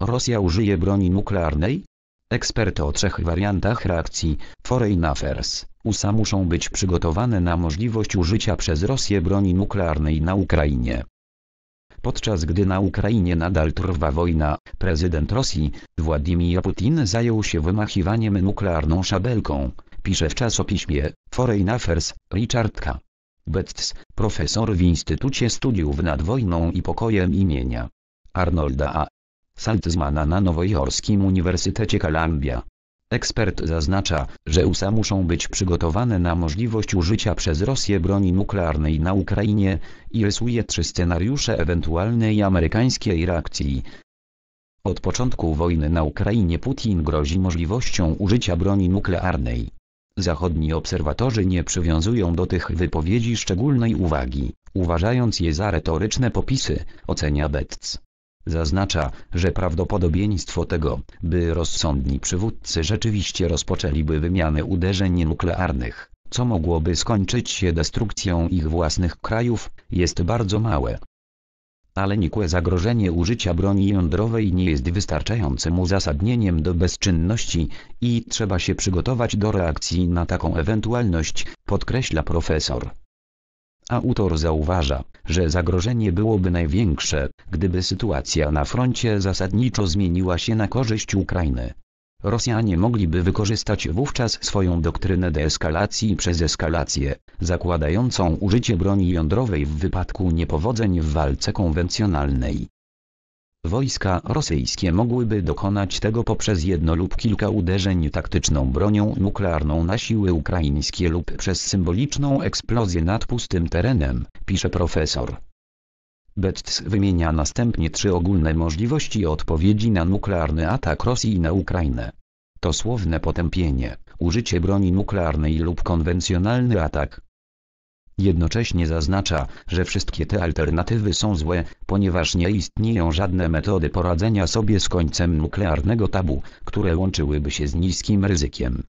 Rosja użyje broni nuklearnej? Ekspert o trzech wariantach reakcji Foreign Affairs USA muszą być przygotowane na możliwość użycia przez Rosję broni nuklearnej na Ukrainie. Podczas gdy na Ukrainie nadal trwa wojna, prezydent Rosji, Władimir Putin zajął się wymachiwaniem nuklearną szabelką, pisze w czasopiśmie Foreign Affairs Richard K. Betts, profesor w Instytucie Studiów nad Wojną i Pokojem imienia Arnolda A. Saltzmana na Nowojorskim Uniwersytecie Columbia. Ekspert zaznacza, że USA muszą być przygotowane na możliwość użycia przez Rosję broni nuklearnej na Ukrainie i rysuje trzy scenariusze ewentualnej amerykańskiej reakcji. Od początku wojny na Ukrainie Putin grozi możliwością użycia broni nuklearnej. Zachodni obserwatorzy nie przywiązują do tych wypowiedzi szczególnej uwagi, uważając je za retoryczne popisy, ocenia Betz. Zaznacza, że prawdopodobieństwo tego, by rozsądni przywódcy rzeczywiście rozpoczęliby wymianę uderzeń nuklearnych, co mogłoby skończyć się destrukcją ich własnych krajów, jest bardzo małe. Ale nikłe zagrożenie użycia broni jądrowej nie jest wystarczającym uzasadnieniem do bezczynności i trzeba się przygotować do reakcji na taką ewentualność, podkreśla profesor. Autor zauważa, że zagrożenie byłoby największe, gdyby sytuacja na froncie zasadniczo zmieniła się na korzyść Ukrainy. Rosjanie mogliby wykorzystać wówczas swoją doktrynę deeskalacji przez eskalację, zakładającą użycie broni jądrowej w wypadku niepowodzeń w walce konwencjonalnej. Wojska rosyjskie mogłyby dokonać tego poprzez jedno lub kilka uderzeń taktyczną bronią nuklearną na siły ukraińskie lub przez symboliczną eksplozję nad pustym terenem, pisze profesor. Betts wymienia następnie trzy ogólne możliwości odpowiedzi na nuklearny atak Rosji na Ukrainę. To słowne potępienie, użycie broni nuklearnej lub konwencjonalny atak. Jednocześnie zaznacza, że wszystkie te alternatywy są złe, ponieważ nie istnieją żadne metody poradzenia sobie z końcem nuklearnego tabu, które łączyłyby się z niskim ryzykiem.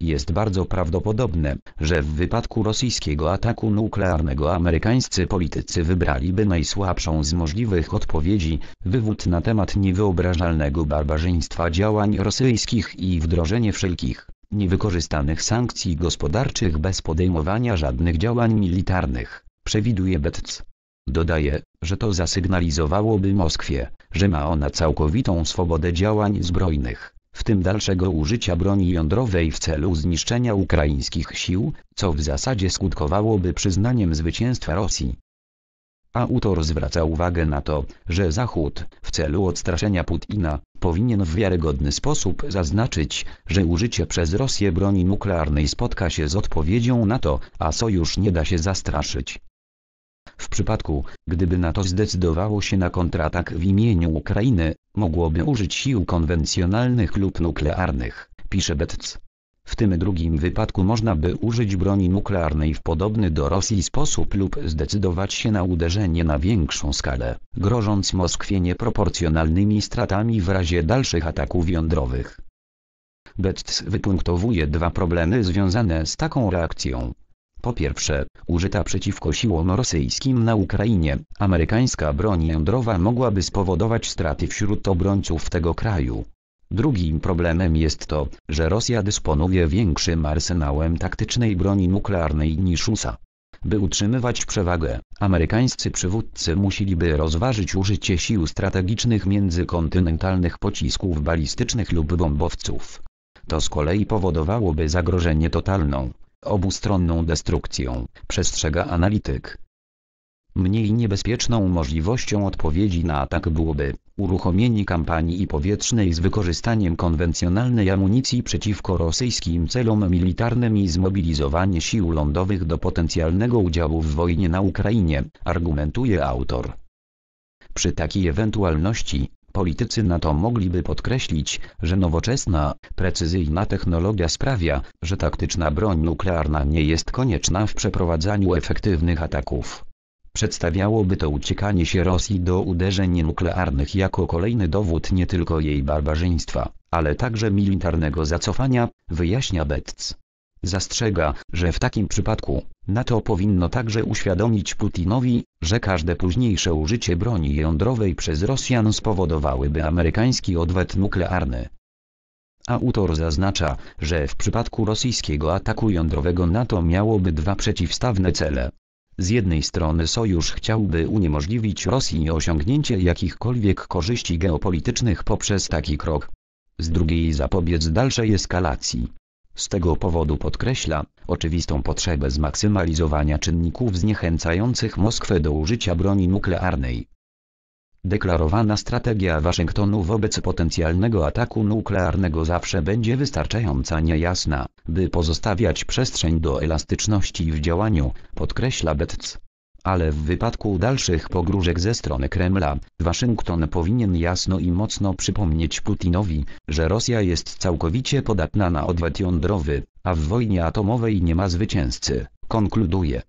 Jest bardzo prawdopodobne, że w wypadku rosyjskiego ataku nuklearnego amerykańscy politycy wybraliby najsłabszą z możliwych odpowiedzi, wywód na temat niewyobrażalnego barbarzyństwa działań rosyjskich i wdrożenie wszelkich niewykorzystanych sankcji gospodarczych bez podejmowania żadnych działań militarnych, przewiduje Betz. Dodaje, że to zasygnalizowałoby Moskwie, że ma ona całkowitą swobodę działań zbrojnych, w tym dalszego użycia broni jądrowej w celu zniszczenia ukraińskich sił, co w zasadzie skutkowałoby przyznaniem zwycięstwa Rosji. Autor zwraca uwagę na to, że Zachód, w celu odstraszenia Putina, powinien w wiarygodny sposób zaznaczyć, że użycie przez Rosję broni nuklearnej spotka się z odpowiedzią na to, a sojusz nie da się zastraszyć. W przypadku, gdyby NATO zdecydowało się na kontratak w imieniu Ukrainy, mogłoby użyć sił konwencjonalnych lub nuklearnych, pisze Betts. W tym drugim wypadku można by użyć broni nuklearnej w podobny do Rosji sposób lub zdecydować się na uderzenie na większą skalę, grożąc Moskwie nieproporcjonalnymi stratami w razie dalszych ataków jądrowych. Betts wypunktowuje dwa problemy związane z taką reakcją. Po pierwsze, użyta przeciwko siłom rosyjskim na Ukrainie, amerykańska broń jądrowa mogłaby spowodować straty wśród obrońców tego kraju, Drugim problemem jest to, że Rosja dysponuje większym arsenałem taktycznej broni nuklearnej niż USA. By utrzymywać przewagę, amerykańscy przywódcy musieliby rozważyć użycie sił strategicznych międzykontynentalnych pocisków balistycznych lub bombowców. To z kolei powodowałoby zagrożenie totalną, obustronną destrukcją, przestrzega analityk. Mniej niebezpieczną możliwością odpowiedzi na atak byłoby uruchomienie kampanii powietrznej z wykorzystaniem konwencjonalnej amunicji przeciwko rosyjskim celom militarnym i zmobilizowanie sił lądowych do potencjalnego udziału w wojnie na Ukrainie, argumentuje autor. Przy takiej ewentualności, politycy NATO mogliby podkreślić, że nowoczesna, precyzyjna technologia sprawia, że taktyczna broń nuklearna nie jest konieczna w przeprowadzaniu efektywnych ataków. Przedstawiałoby to uciekanie się Rosji do uderzeń nuklearnych jako kolejny dowód nie tylko jej barbarzyństwa, ale także militarnego zacofania, wyjaśnia Betz. Zastrzega, że w takim przypadku NATO powinno także uświadomić Putinowi, że każde późniejsze użycie broni jądrowej przez Rosjan spowodowałyby amerykański odwet nuklearny. Autor zaznacza, że w przypadku rosyjskiego ataku jądrowego NATO miałoby dwa przeciwstawne cele. Z jednej strony sojusz chciałby uniemożliwić Rosji osiągnięcie jakichkolwiek korzyści geopolitycznych poprzez taki krok. Z drugiej zapobiec dalszej eskalacji. Z tego powodu podkreśla oczywistą potrzebę zmaksymalizowania czynników zniechęcających Moskwę do użycia broni nuklearnej. Deklarowana strategia Waszyngtonu wobec potencjalnego ataku nuklearnego zawsze będzie wystarczająca niejasna, by pozostawiać przestrzeń do elastyczności w działaniu, podkreśla Betts. ale w wypadku dalszych pogróżek ze strony Kremla, Waszyngton powinien jasno i mocno przypomnieć Putinowi, że Rosja jest całkowicie podatna na odwet jądrowy, a w wojnie atomowej nie ma zwycięzcy, konkluduje.